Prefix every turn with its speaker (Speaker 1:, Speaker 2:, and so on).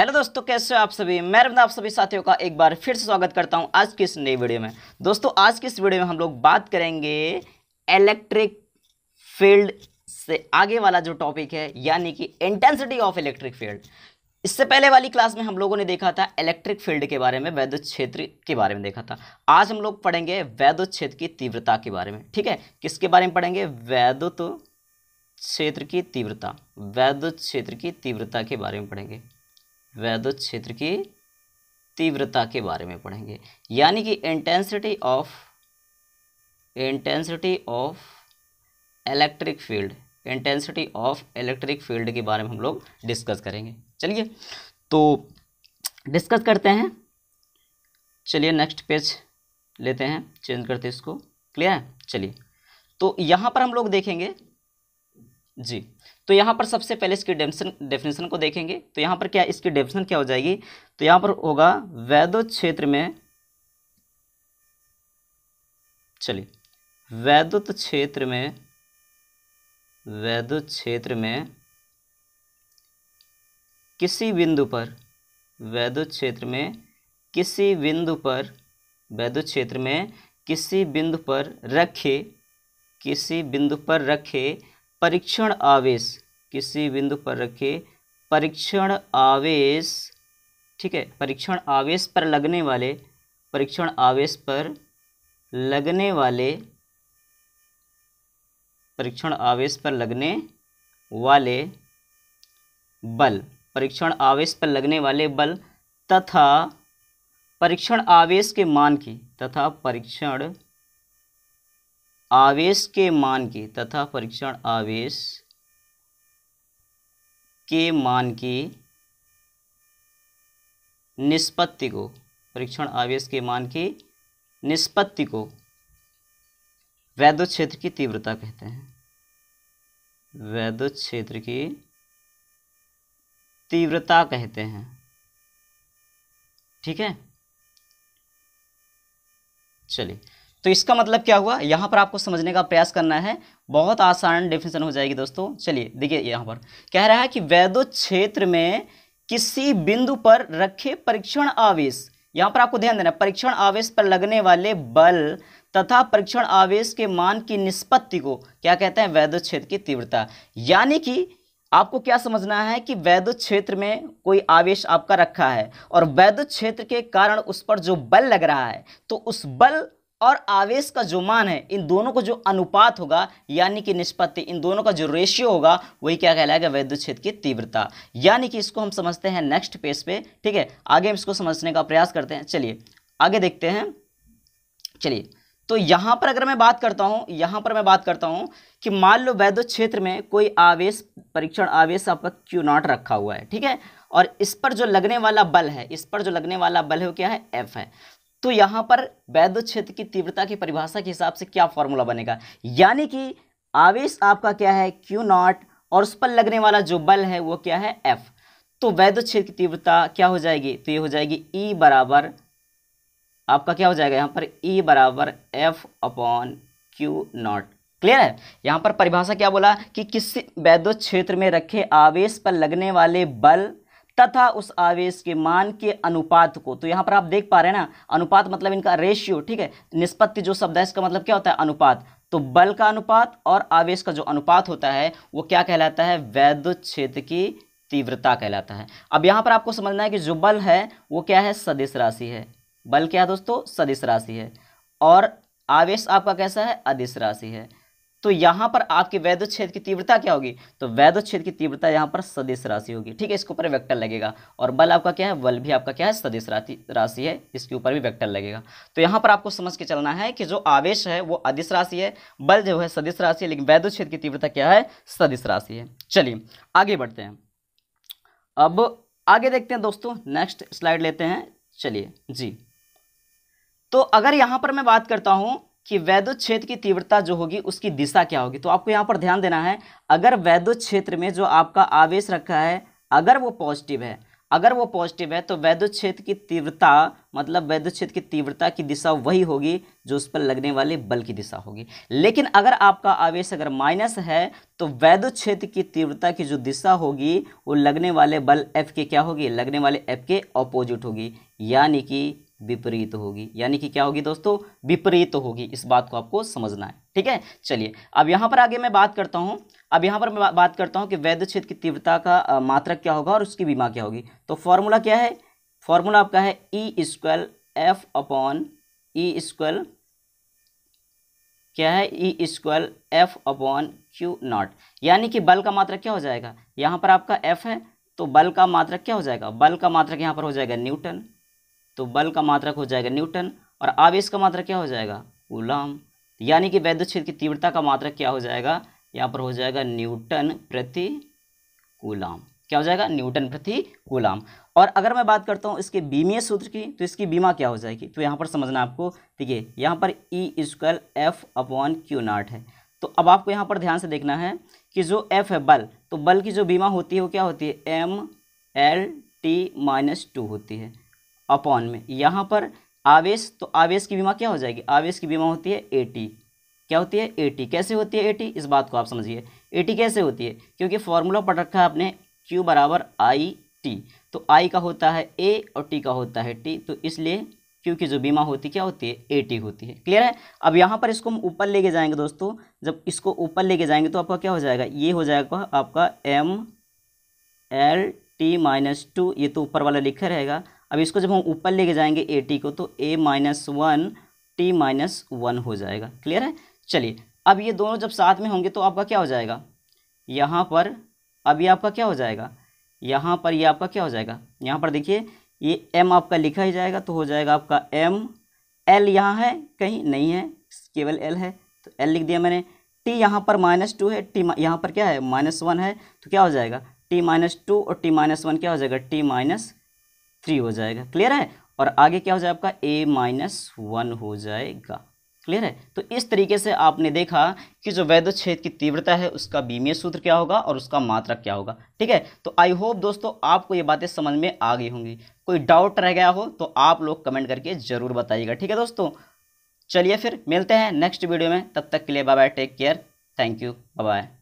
Speaker 1: hello दोस्तों कैसे हो आप सभी मैं रमदा आप सभी साथियों का एक बार फिर से स्वागत करता हूं आज की इस नई वीडियो में दोस्तों आज की इस वीडियो में हम लोग बात करेंगे इलेक्ट्रिक फील्ड से आगे वाला जो टॉपिक है यानी कि इंटेंसिटी ऑफ इलेक्ट्रिक फील्ड इससे पहले वाली क्लास में हम लोगों ने देखा था इलेक्ट्रिक फील्ड के बारे में वैद्युत क्षेत्र के बारे में देखा था आज हम लोग पढ़ेंगे वैद्युत क्षेत्र की तीव्रता के बारे में ठीक है किसके बारे में पढ़ेंगे वैद्युत क्षेत्र की तीव्रता वैद्युत क्षेत्र की तीव्रता के बारे में पढ़ेंगे वैद्युत क्षेत्र की तीव्रता के बारे में पढ़ेंगे यानी कि intensity of intensity of electric field intensity of electric field के बारे में हम लोग डिस्कस करेंगे चलिए तो डिस्कस करते हैं चलिए नेक्स्ट पेज लेते हैं चेंज करते इसको क्लियर है चलिए तो यहाँ पर हम लोग देखेंगे जी तो यहाँ पर सबसे पहले इसकी डेफिनेशन डेफिनेशन को देखेंगे तो यहाँ पर क्या इसकी डेफिनेशन क्या हो जाएगी तो यहाँ पर होगा वैद्य क्षेत्र में चलिए वैद्युत क्षेत्र में वैद्युत क्षेत्र में किसी बिंदु पर वैद्युत क्षेत्र में किसी बिंदु पर वैद्युत क्षेत्र में किसी बिंदु पर रखे किसी बिंदु पर रखे परीक्षण आवेश किसी बिंदु पर रखे परीक्षण आवेश ठीक है परीक्षण आवेश पर लगने वाले परीक्षण आवेश पर लगने वाले परीक्षण आवेश पर लगने वाले बल परीक्षण आवेश पर लगने वाले बल तथा परीक्षण आवेश के मान की तथा परीक्षण आवेश के मान के तथा परीक्षण आवेश के मान की निष्पत्ति को परीक्षण आवेश के मान की निष्पत्ति को वैद्युत क्षेत्र की तीव्रता कहते हैं वैद्युत क्षेत्र की तीव्रता कहते हैं ठीक है चलिए तो इसका मतलब क्या हुआ यहाँ पर आपको समझने का प्रयास करना है बहुत आसान डेफिनेशन हो जाएगी दोस्तों चलिए देखिए यहाँ पर कह रहा है कि वैदो क्षेत्र में किसी बिंदु पर रखे परीक्षण आवेश यहाँ पर आपको ध्यान देना परीक्षण आवेश पर लगने वाले बल तथा परीक्षण आवेश के मान की निष्पत्ति को क्या कहते हैं वैद्युत क्षेत्र की तीव्रता यानी कि आपको क्या समझना है कि वैद्युत क्षेत्र में कोई आवेश आपका रखा है और वैद्युत क्षेत्र के कारण उस पर जो बल लग रहा है तो उस बल और आवेश का जो मान है इन दोनों का जो अनुपात होगा यानी कि निष्पत्ति इन दोनों का जो रेशियो होगा वही क्या कहलाएगा वैद्युत क्षेत्र की तीव्रता यानी कि इसको हम समझते हैं नेक्स्ट पेज पे ठीक है आगे हम इसको समझने का प्रयास करते हैं चलिए आगे देखते हैं चलिए तो यहाँ पर अगर मैं बात करता हूँ यहाँ पर मैं बात करता हूँ कि मान लो वैद्युत क्षेत्र में कोई आवेश परीक्षण आवेश आपका क्यू नॉट रखा हुआ है ठीक है और इस पर जो लगने वाला बल है इस पर जो लगने वाला बल है वो क्या है एफ है तो यहाँ पर वैद्युत क्षेत्र की तीव्रता की परिभाषा के हिसाब से क्या फॉर्मूला बनेगा यानी कि आवेश आपका क्या है क्यू नॉट और उस पर लगने वाला जो बल है वो क्या है एफ तो वैद्युत क्षेत्र की तीव्रता क्या हो जाएगी तो ये हो जाएगी ई e बराबर आपका क्या हो जाएगा यहाँ पर ई e बराबर F upon Q naught clear है यहाँ पर परिभाषा क्या बोला कि किस वैद्युत क्षेत्र में रखे आवेश पर लगने वाले बल तथा उस आवेश के मान के अनुपात को तो यहां पर आप देख पा रहे हैं ना अनुपात मतलब इनका रेशियो ठीक है निष्पत्ति जो शब्द है इसका मतलब क्या होता है अनुपात तो बल का अनुपात और आवेश का जो अनुपात होता है वो क्या कहलाता है वैद्य क्षेत्र की तीव्रता कहलाता है अब यहां पर आपको समझना है कि जो बल है वो क्या है सदिश राशि है बल क्या है दोस्तों सदिश राशि है और आवेश आपका कैसा है अदिश राशि है तो यहां पर आपके वैद्य छेद की तीव्रता क्या होगी तो वैद्य छेद की तीव्रता यहां पर सदिश राशि होगी ठीक है इसके ऊपर वेक्टर लगेगा और बल आपका क्या है बल भी आपका क्या है सदिश राशि है इसके ऊपर भी वेक्टर लगेगा तो यहां पर आपको समझ के चलना है कि जो आवेश है वो अधिस राशि है बल जो है सदिश राशि है लेकिन वैद्य छेद की तीव्रता क्या है सदिश राशि है चलिए आगे बढ़ते हैं अब आगे देखते हैं दोस्तों नेक्स्ट स्लाइड लेते हैं चलिए जी तो अगर यहां पर मैं बात करता हूं कि वैद्युत क्षेत्र की तीव्रता जो होगी उसकी दिशा क्या होगी तो आपको यहाँ पर ध्यान देना है अगर वैद्युत क्षेत्र में जो आपका आवेश रखा है अगर वो पॉजिटिव है अगर वो पॉजिटिव है तो वैद्युत क्षेत्र की तीव्रता मतलब वैद्युत क्षेत्र की तीव्रता की दिशा वही होगी जो उस पर लगने वाले बल की दिशा होगी लेकिन अगर आपका आवेश अगर माइनस है तो वैद्युत क्षेत्र की तीव्रता की जो दिशा होगी वो लगने वाले बल एफ के क्या होगी लगने वाले एफ के अपोजिट होगी यानी कि विपरीत होगी यानी कि क्या होगी दोस्तों विपरीत होगी इस बात को आपको समझना है ठीक है चलिए अब यहाँ पर आगे मैं बात करता हूँ अब यहाँ पर मैं बात करता हूँ कि वैद्य क्षेत्र की तीव्रता का मात्रक क्या होगा और उसकी बीमा क्या होगी तो फॉर्मूला क्या है फॉर्मूला आपका है ई स्क्वल एफ अपॉन ई स्क्वल क्या है E equal F upon Q naught यानी कि बल का मात्रक क्या हो जाएगा यहाँ पर आपका एफ है तो बल का मात्रक क्या हो जाएगा बल का मात्रक यहाँ पर हो जाएगा न्यूटन तो बल का मात्रक हो जाएगा न्यूटन और आवेश का मात्रक क्या हो जाएगा गुलाम यानी कि वैद्युत क्षेत्र की तीव्रता का मात्रक क्या हो जाएगा यहाँ पर हो जाएगा न्यूटन प्रति गुलाम क्या हो जाएगा न्यूटन प्रति गुलाम और अगर मैं बात करता हूँ इसके बीमीय सूत्र की तो इसकी बीमा क्या हो जाएगी तो यहाँ पर समझना आपको देखिए यहाँ पर E equal F upon Q naught है तो अब आपको यहाँ पर ध्यान से देखना है कि जो एफ है बल तो बल की जो बीमा होती है वो क्या होती है M L T minus two होती है अपॉन में यहाँ पर आवेश तो आवेश की बीमा क्या हो जाएगी आवेश की बीमा होती है ए क्या होती है ए कैसे होती है ए इस बात को आप समझिए ए कैसे होती है क्योंकि फॉर्मूला पढ़ रखा है आपने क्यू बराबर आई टी तो आई का होता है ए और टी का होता है टी तो इसलिए क्योंकि की जो बीमा होती क्या होती है टी होती है क्लियर है अब यहाँ पर इसको हम ऊपर लेके जाएंगे दोस्तों जब इसको ऊपर लेके जाएंगे तो आपका क्या हो जाएगा ये हो जाएगा आपका M L T minus two ये तो ऊपर वाला लिखा रहेगा अब इसको जब हम ऊपर लेके जाएंगे ए टी को तो A minus one T minus one हो जाएगा क्लियर है चलिए अब ये दोनों जब साथ में होंगे तो आपका क्या हो जाएगा यहाँ पर अब ये आपका क्या हो जाएगा यहाँ पर ये आपका क्या हो जाएगा यहाँ पर देखिए ये एम आपका लिखा ही जाएगा तो हो जाएगा आपका एम एल यहाँ है कहीं नहीं है केवल एल है तो एल लिख दिया मैंने टी यहाँ पर माइनस टू है टी यहाँ पर क्या है माइनस वन है तो क्या हो जाएगा टी माइनस टू और टी माइनस वन क्या हो जाएगा टी माइनस थ्री हो जाएगा क्लियर है और आगे क्या हो जाए आपका ए माइनस वन हो जाएगा क्लियर है तो इस तरीके से आपने देखा कि जो वैद्य छेद की तीव्रता है उसका बीमीय सूत्र क्या होगा और उसका मात्रक क्या होगा ठीक है तो आई होप दोस्तों आपको ये बातें समझ में आ गई होंगी कोई डाउट रह गया हो तो आप लोग कमेंट करके ज़रूर बताइएगा ठीक है दोस्तों चलिए फिर मिलते हैं नेक्स्ट वीडियो में तब तक के लिए bye bye take care thank you bye